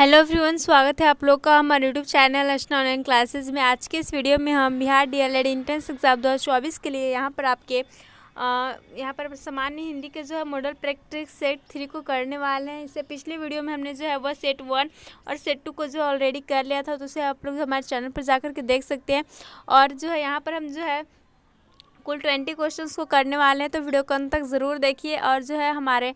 hello everyone स्वागत है आप लोग का हमारे YouTube channel Archana online classes में आज के इस वीडियो में हम बिहार डीएलएड इंट्रेंस एग्ज़ाम दो के लिए यहाँ पर आपके यहाँ पर सामान्य हिंदी के जो है मॉडल प्रैक्टिस सेट थ्री को करने वाले हैं इससे पिछले वीडियो में हमने जो है वह सेट वन और सेट टू को जो ऑलरेडी कर लिया था तो उसे आप लोग हमारे चैनल पर जा के देख सकते हैं और जो है यहाँ पर हम जो है कुल ट्वेंटी क्वेश्चंस को करने वाले हैं तो वीडियो को अंत तक ज़रूर देखिए और जो है हमारे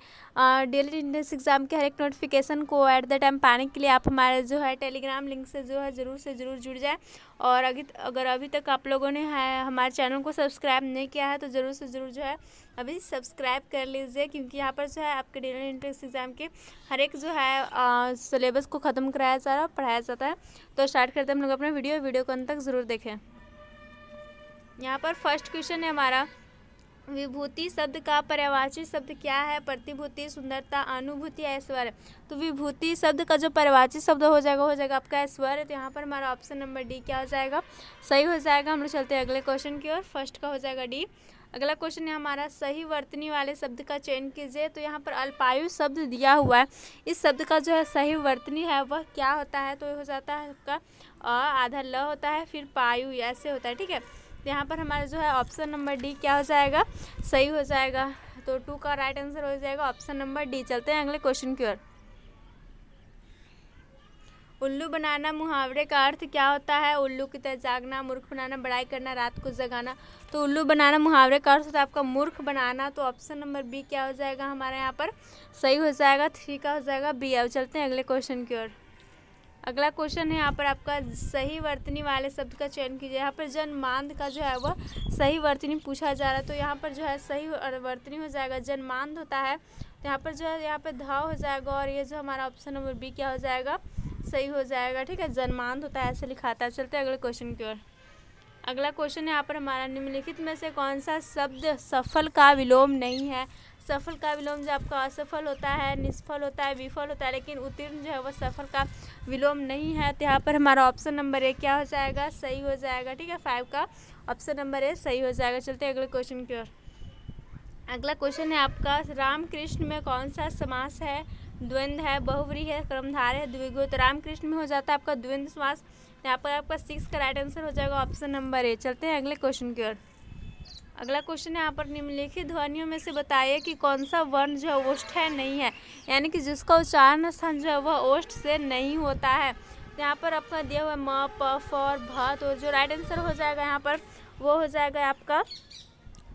डेली इंट्रेंस एग्ज़ाम के हर एक नोटिफिकेशन को एट द टाइम पाने के लिए आप हमारे जो है टेलीग्राम लिंक से जो है ज़रूर से ज़रूर जुड़ जाए और अभी अगर अभी तक आप लोगों ने हमारे चैनल को सब्सक्राइब नहीं किया है तो ज़रूर से ज़रूर जो है अभी सब्सक्राइब कर लीजिए क्योंकि यहाँ पर जो है आपके डेली इंट्रेंस एग्ज़ाम के हर एक जो है सिलेबस को ख़त्म कराया जा रहा है पढ़ाया जाता है तो स्टार्ट करते हैं हम लोग अपना वीडियो वीडियो को अंत तक ज़रूर देखें यहाँ पर फर्स्ट क्वेश्चन है हमारा विभूति शब्द का पर्यावाची शब्द क्या है प्रतिभूति सुंदरता अनुभूति ऐश्वर्य तो विभूति शब्द का जो पर्यावाची शब्द हो जाएगा हो जाएगा आपका ऐश्वर्य तो यहाँ पर हमारा ऑप्शन नंबर डी क्या हो जाएगा सही हो जाएगा हम लोग चलते हैं अगले क्वेश्चन की ओर फर्स्ट का हो जाएगा डी अगला क्वेश्चन है हमारा सही वर्तनी वाले शब्द का चयन कीजिए तो यहाँ पर अल्पायु शब्द दिया हुआ है इस शब्द का जो है सही वर्तनी है वह क्या होता है तो हो जाता है आपका आधा ल होता है फिर पायु ऐसे होता है ठीक है तो यहाँ पर हमारा जो है ऑप्शन नंबर डी क्या हो जाएगा सही हो जाएगा तो टू का राइट आंसर हो जाएगा ऑप्शन नंबर डी चलते हैं अगले क्वेश्चन की ओर उल्लू बनाना मुहावरे का अर्थ क्या होता है उल्लू की तरह जागना मूर्ख बनाना बड़ाई करना रात को जगाना तो उल्लू बनाना मुहावरे का अर्थ होता है आपका मूर्ख बनाना तो ऑप्शन नंबर बी क्या हो जाएगा हमारे यहाँ पर सही हो जाएगा थ्री का हो जाएगा बी अब चलते हैं अगले क्वेश्चन की ओर अगला क्वेश्चन है यहाँ पर आपका सही वर्तनी वाले शब्द का चयन कीजिए यहाँ पर जनमांद का जो है वह सही वर्तनी पूछा जा रहा है तो यहाँ पर जो है सही वर्तनी हो जाएगा जनमांद होता है तो यहाँ पर जो है यहाँ पर धाव हो जाएगा और ये जो हमारा ऑप्शन नंबर बी क्या हो जाएगा सही हो जाएगा ठीक है जनमांद होता है ऐसे लिखाता है चलते अगले क्वेश्चन की ओर अगला क्वेश्चन यहाँ पर हमारा निम्नलिखित में से कौन सा शब्द सफल का विलोम नहीं है सफल का विलोम जो आपका असफल होता है निष्फल होता है विफल होता है लेकिन उत्तीर्ण जो है वह सफल का विलोम नहीं है तो यहाँ पर हमारा ऑप्शन नंबर ए क्या हो जाएगा सही हो जाएगा ठीक है फाइव का ऑप्शन नंबर ए सही हो जाएगा चलते अगले क्वेश्चन की ओर अगला क्वेश्चन है आपका रामकृष्ण में कौन सा समास है द्वंद्व है बहुवरी है क्रमधार है द्विगु तो रामकृष्ण में हो जाता है आपका द्वंद्व समास यहाँ पर आपका सिक्स का राइट आंसर हो जाएगा ऑप्शन नंबर ए चलते हैं अगले क्वेश्चन की ओर अगला क्वेश्चन है यहाँ पर निम्नलिखित ध्वनियों में से बताइए कि कौन सा वर्ण जो है ओष्ठ है नहीं है यानी कि जिसका उच्चारण स्थान जो है वह ओष्ठ से नहीं होता है यहाँ पर आपका दिया हुआ म प फ और भ तो जो राइट आंसर हो जाएगा यहाँ पर वो हो जाएगा आपका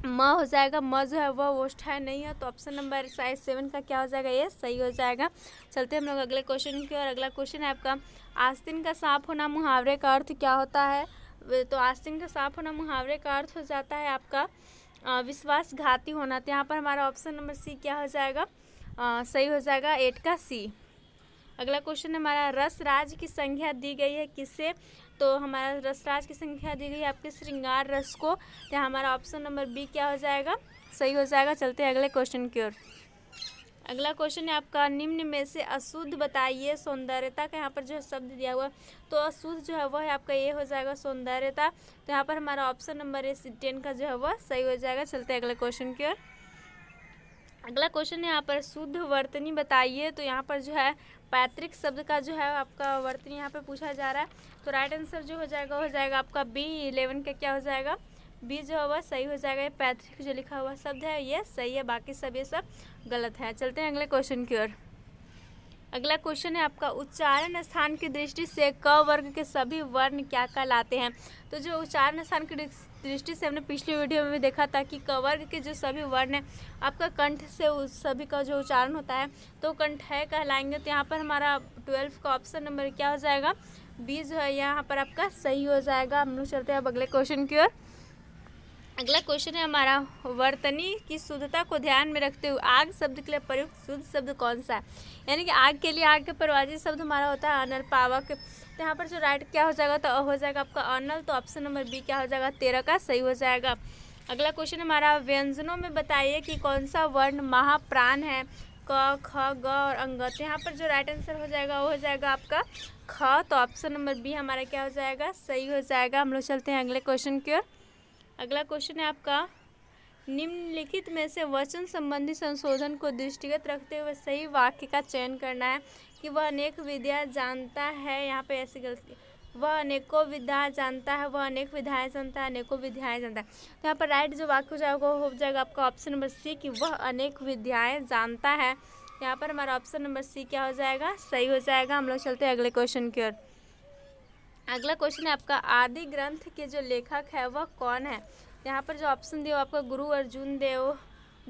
म हो जाएगा म जो है वह ओष्ठ है नहीं है तो ऑप्शन नंबर साइज सेवन का क्या हो जाएगा ये सही हो जाएगा चलते हम लोग अगले क्वेश्चन की और अगला क्वेश्चन है आपका आस्तिन का सांप होना मुहावरे का अर्थ क्या होता है तो आस्तीन का साफ होना मुहावरे का अर्थ हो जाता है आपका विश्वासघाती होना तो यहाँ पर हमारा ऑप्शन नंबर सी क्या हो जाएगा आ, सही हो जाएगा एट का सी अगला क्वेश्चन हमारा रसराज की संख्या दी गई है किससे तो हमारा रसराज की संख्या दी गई है आपके श्रृंगार रस को तो हमारा ऑप्शन नंबर बी क्या हो जाएगा सही हो जाएगा चलते हैं अगले क्वेश्चन की ओर अगला क्वेश्चन है आपका निम्न में से अशुद्ध बताइए सौंदर्यता का यहाँ पर जो है शब्द दिया हुआ तो अशुद्ध जो है वह है आपका ये हो जाएगा सौंदर्यता तो यहाँ पर हमारा ऑप्शन नंबर ए टेन का जो है वह सही हो जाएगा चलते अगले क्वेश्चन की ओर अगला क्वेश्चन है यहाँ पर शुद्ध वर्तनी बताइए तो यहाँ पर जो है पैतृक शब्द का जो है आपका वर्तनी यहाँ पर पूछा जा रहा है तो राइट आंसर जो हो जाएगा हो जाएगा आपका बी इलेवन का क्या हो जाएगा बी जो होगा सही हो जाएगा पैतृक जो लिखा हुआ शब्द है ये सही है बाकी सब ये सब गलत है चलते हैं अगले क्वेश्चन की ओर अगला क्वेश्चन है आपका उच्चारण स्थान की दृष्टि से क वर्ग के सभी वर्ण क्या कहलाते हैं तो जो उच्चारण स्थान की दृष्टि से हमने पिछली वीडियो में भी देखा था कि क वर्ग के जो सभी वर्ण हैं आपका कंठ से उस सभी का जो उच्चारण होता है तो कंठ है कहलाएंगे तो यहाँ पर हमारा ट्वेल्व का ऑप्शन नंबर क्या हो जाएगा बी जो है यहाँ पर आपका सही हो जाएगा हम लोग चलते हैं अब अगले क्वेश्चन की ओर अगला क्वेश्चन है हमारा वर्तनी की शुद्धता को ध्यान में रखते हुए आग शब्द के लिए प्रयुक्त शुद्ध शब्द कौन सा है यानी कि आग के लिए आग का परवाजी शब्द हमारा होता है अनल पावक तो यहाँ पर जो राइट क्या हो जाएगा तो हो जाएगा आपका अनल तो ऑप्शन नंबर बी क्या हो जाएगा तेरह का सही हो जाएगा अगला क्वेश्चन हमारा व्यंजनों में बताइए कि कौन सा वर्ण महाप्राण है क ख ग और तो यहाँ पर जो राइट आंसर हो जाएगा वो हो जाएगा आपका ख तो ऑप्शन नंबर बी हमारा क्या हो जाएगा सही हो जाएगा हम लोग चलते हैं अगले क्वेश्चन की ओर अगला क्वेश्चन है आपका निम्नलिखित में से वचन संबंधी संशोधन को दृष्टिगत रखते हुए सही वाक्य का चयन करना है कि वह अनेक विद्या जानता है यहाँ पे ऐसी गलती वह अनेकों विद्या जानता है वह अनेक विधाएँ जानता है अनेकों विद्याएँ जानता है तो यहाँ पर राइट जो वाक्य हो जाएगा हो जाएगा आपका ऑप्शन नंबर सी कि वह अनेक विद्याएँ जानता है यहाँ पर हमारा ऑप्शन नंबर सी क्या हो जाएगा सही हो जाएगा हम लोग चलते हैं अगले क्वेश्चन की ओर अगला क्वेश्चन है आपका आदि ग्रंथ के जो लेखक है वह कौन है यहाँ पर जो ऑप्शन दिया आपका गुरु अर्जुन देव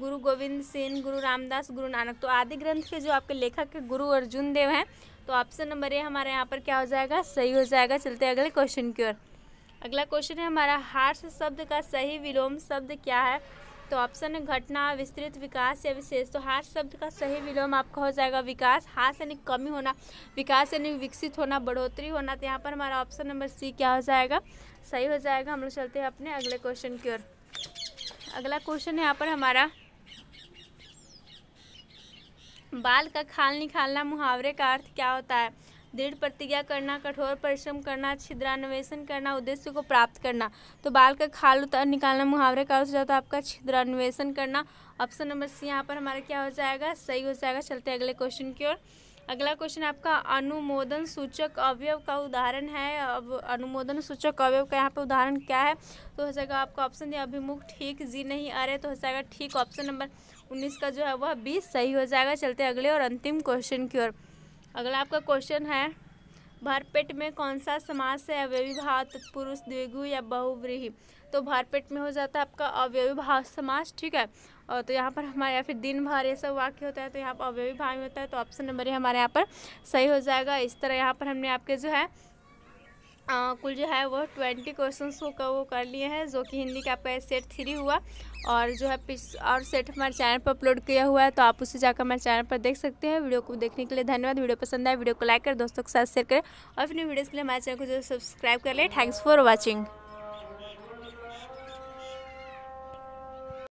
गुरु गोविंद सिंह गुरु रामदास गुरु नानक तो आदि ग्रंथ के जो आपके लेखक है गुरु अर्जुन देव हैं तो ऑप्शन नंबर ए हमारे यहाँ पर क्या हो जाएगा सही हो जाएगा चलते अगले क्वेश्चन की ओर अगला क्वेश्चन है हमारा हार्ष शब्द का सही विलोम शब्द क्या है तो ऑप्शन है घटना विस्तृत विकास या विशेष तो हाथ शब्द का सही विलोम आपका हो जाएगा विकास हाथ यानी कमी होना विकास यानी विकसित होना बढ़ोतरी होना तो यहाँ पर हमारा ऑप्शन नंबर सी क्या हो जाएगा सही हो जाएगा हम लोग चलते हैं अपने अगले क्वेश्चन की ओर अगला क्वेश्चन यहाँ पर हमारा बाल का खाल निकालना मुहावरे का अर्थ क्या होता है दृढ़ प्रतिज्ञा करना कठोर परिश्रम करना छिद्रान्वेषण करना उद्देश्य को प्राप्त करना तो बाल का खाल उतार निकालना मुहावरे का हो जाता है आपका छिद्रान्वेषण करना ऑप्शन नंबर सी यहाँ पर हमारा क्या हो जाएगा सही हो जाएगा चलते अगले क्वेश्चन की ओर अगला क्वेश्चन आपका अनुमोदन सूचक अवयव का उदाहरण है अब अनुमोदन सूचक अवयव का यहाँ पर उदाहरण क्या है तो हो जाएगा आपका ऑप्शन दिया अभिमुख ठीक जी नहीं आ रहे तो हो जाएगा ठीक ऑप्शन नंबर उन्नीस का जो है वह बीस सही हो जाएगा चलते अगले और अंतिम क्वेश्चन की ओर अगला आपका क्वेश्चन है भरपेट में कौन सा समास है अवयवी भाव तत्पुरुष द्विगु या बहुव्रीही तो भरपेट में हो जाता है आपका अवयवी भाव समास ठीक है और तो यहाँ पर हमारे यहाँ फिर दिन भर ये सब वाक्य होता है तो यहाँ पर अवयवी भाव होता है तो ऑप्शन नंबर ये हमारे यहाँ पर सही हो जाएगा इस तरह यहाँ पर हमने आपके जो है आ, कुल जो है वो ट्वेंटी क्वेश्चन वो कर लिए हैं जो कि हिंदी का आपका सेट थ्री हुआ और जो है पिछ और सेट हमारे चैनल पर अपलोड किया हुआ है तो आप उसे जाकर हमारे चैनल पर देख सकते हैं वीडियो को देखने के लिए धन्यवाद वीडियो पसंद आए वीडियो को लाइक करें दोस्तों के साथ शेयर करें और अपनी वीडियोज़ के लिए हमारे चैनल को जो सब्सक्राइब कर लें थैंक्स फॉर वॉचिंग